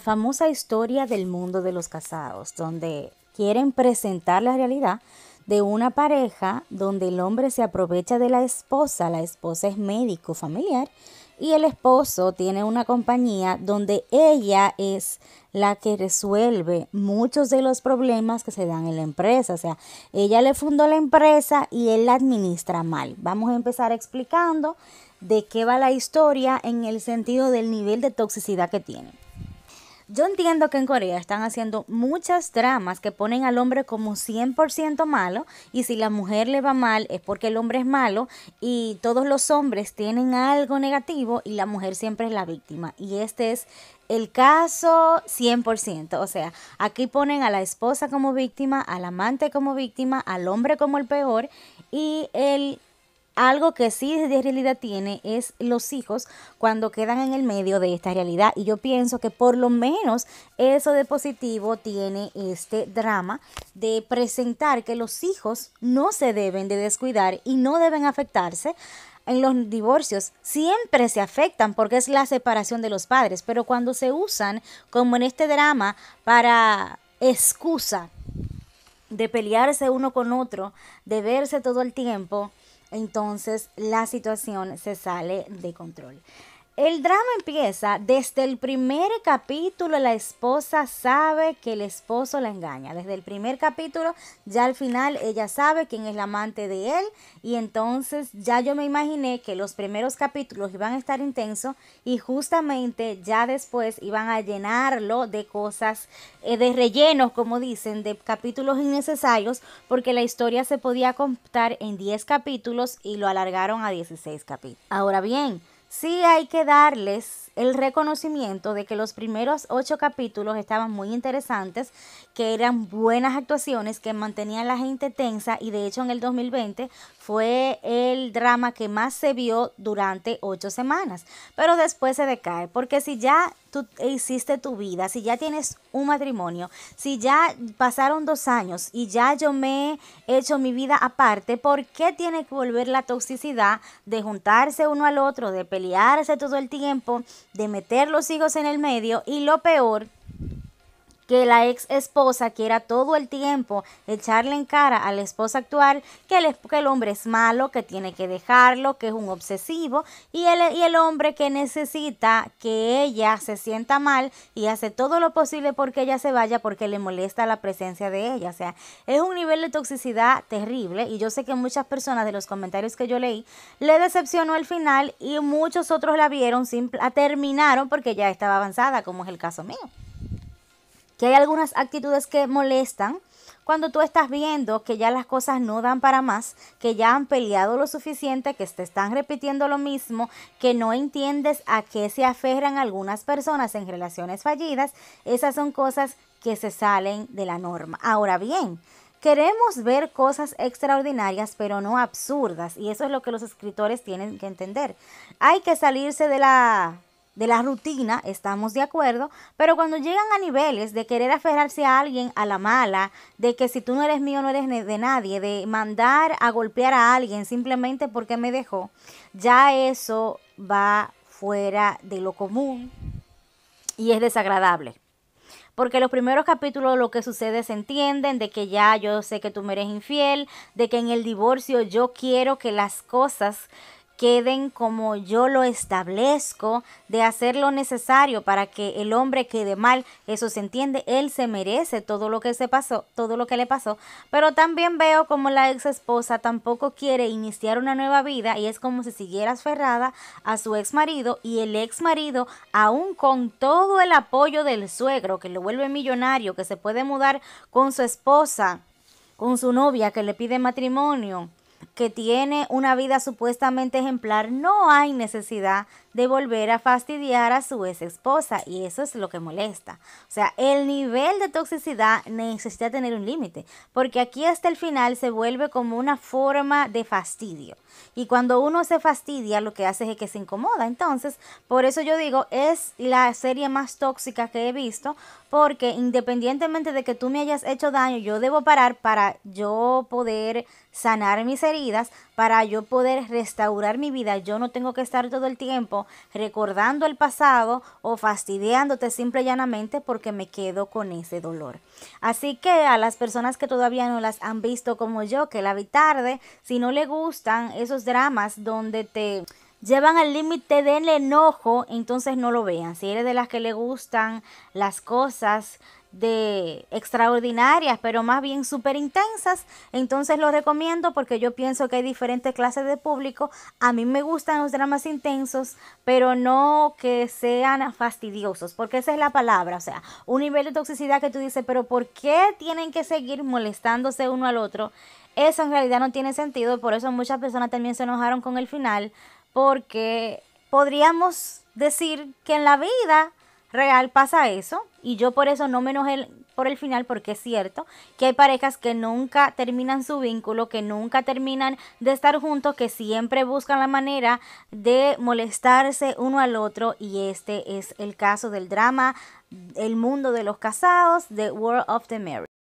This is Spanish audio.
famosa historia del mundo de los casados, donde quieren presentar la realidad de una pareja donde el hombre se aprovecha de la esposa, la esposa es médico familiar y el esposo tiene una compañía donde ella es la que resuelve muchos de los problemas que se dan en la empresa. O sea, ella le fundó la empresa y él la administra mal. Vamos a empezar explicando de qué va la historia en el sentido del nivel de toxicidad que tiene. Yo entiendo que en Corea están haciendo muchas dramas que ponen al hombre como 100% malo y si la mujer le va mal es porque el hombre es malo y todos los hombres tienen algo negativo y la mujer siempre es la víctima. Y este es el caso 100%. O sea, aquí ponen a la esposa como víctima, al amante como víctima, al hombre como el peor y el algo que sí de realidad tiene es los hijos cuando quedan en el medio de esta realidad. Y yo pienso que por lo menos eso de positivo tiene este drama de presentar que los hijos no se deben de descuidar y no deben afectarse en los divorcios siempre se afectan porque es la separación de los padres, pero cuando se usan, como en este drama, para excusa de pelearse uno con otro, de verse todo el tiempo, entonces la situación se sale de control. El drama empieza desde el primer capítulo, la esposa sabe que el esposo la engaña. Desde el primer capítulo, ya al final ella sabe quién es la amante de él y entonces ya yo me imaginé que los primeros capítulos iban a estar intensos y justamente ya después iban a llenarlo de cosas, eh, de rellenos, como dicen, de capítulos innecesarios porque la historia se podía contar en 10 capítulos y lo alargaron a 16 capítulos. Ahora bien, sí hay que darles el reconocimiento de que los primeros ocho capítulos estaban muy interesantes, que eran buenas actuaciones, que mantenían a la gente tensa y de hecho en el 2020 fue el drama que más se vio durante ocho semanas, pero después se decae, porque si ya tú hiciste tu vida, si ya tienes un matrimonio, si ya pasaron dos años y ya yo me he hecho mi vida aparte, ¿por qué tiene que volver la toxicidad de juntarse uno al otro, de pelearse todo el tiempo, de meter los hijos en el medio y lo peor? que la ex esposa quiera todo el tiempo echarle en cara a la esposa actual que el, hombre es malo, que tiene que dejarlo, que es un obsesivo y el, y el hombre que necesita que ella se sienta mal y hace todo lo posible porque ella se vaya porque le molesta la presencia de ella. O sea, es un nivel de toxicidad terrible y yo sé que muchas personas de los comentarios que yo leí le decepcionó al final y muchos otros la vieron, sin, terminaron porque ya estaba avanzada, como es el caso mío que hay algunas actitudes que molestan cuando tú estás viendo que ya las cosas no dan para más, que ya han peleado lo suficiente, que te están repitiendo lo mismo, que no entiendes a qué se aferran algunas personas en relaciones fallidas, esas son cosas que se salen de la norma. Ahora bien, Queremos ver cosas extraordinarias, pero no absurdas, y eso es lo que los escritores tienen que entender. Hay que salirse de la de la rutina, estamos de acuerdo, pero cuando llegan a niveles de querer aferrarse a alguien a la mala, de que si tú no eres mío no eres de nadie, de mandar a golpear a alguien simplemente porque me dejó, ya eso va fuera de lo común y es desagradable porque los primeros capítulos lo que sucede se entienden, de que ya yo sé que tú me eres infiel, de que en el divorcio yo quiero que las cosas queden como yo lo establezco, de hacer lo necesario para que el hombre quede mal, eso se entiende, él se merece todo lo que se pasó, todo lo que le pasó, pero también veo como la ex esposa tampoco quiere iniciar una nueva vida y es como si siguiera aferrada a su ex marido y el ex marido aún con todo el apoyo del suegro que lo vuelve millonario, que se puede mudar con su esposa, con su novia que le pide matrimonio que tiene una vida supuestamente ejemplar, no hay necesidad de volver a fastidiar a su ex esposa y eso es lo que molesta. O sea, el nivel de toxicidad necesita tener un límite, porque aquí hasta el final se vuelve como una forma de fastidio. Y cuando uno se fastidia, lo que hace es que se incomoda. Entonces, por eso yo digo, es la serie más tóxica que he visto, porque independientemente de que tú me hayas hecho daño, yo debo parar para yo poder sanar mis heridas, para yo poder restaurar mi vida. Yo no tengo que estar todo el tiempo recordando el pasado o fastidiándote simple y llanamente porque me quedo con ese dolor. Así que a las personas que todavía no las han visto como yo, que la vi tarde, si no le gustan esos dramas donde te llevan al límite del enojo, entonces no lo vean. Si eres de las que le gustan las cosas de extraordinarias, pero más bien súper intensas. Entonces lo recomiendo porque yo pienso que hay diferentes clases de público. A mí me gustan los dramas intensos, pero no que sean fastidiosos, porque esa es la palabra. O sea, un nivel de toxicidad que tú dices, pero ¿por qué tienen que seguir molestándose uno al otro? Eso en realidad no tiene sentido, por eso muchas personas también se enojaron con el final, porque podríamos decir que en la vida real pasa eso y yo por eso no menos el por el final porque es cierto que hay parejas que nunca terminan su vínculo, que nunca terminan de estar juntos, que siempre buscan la manera de molestarse uno al otro y este es el caso del drama El mundo de los casados the World of the Married.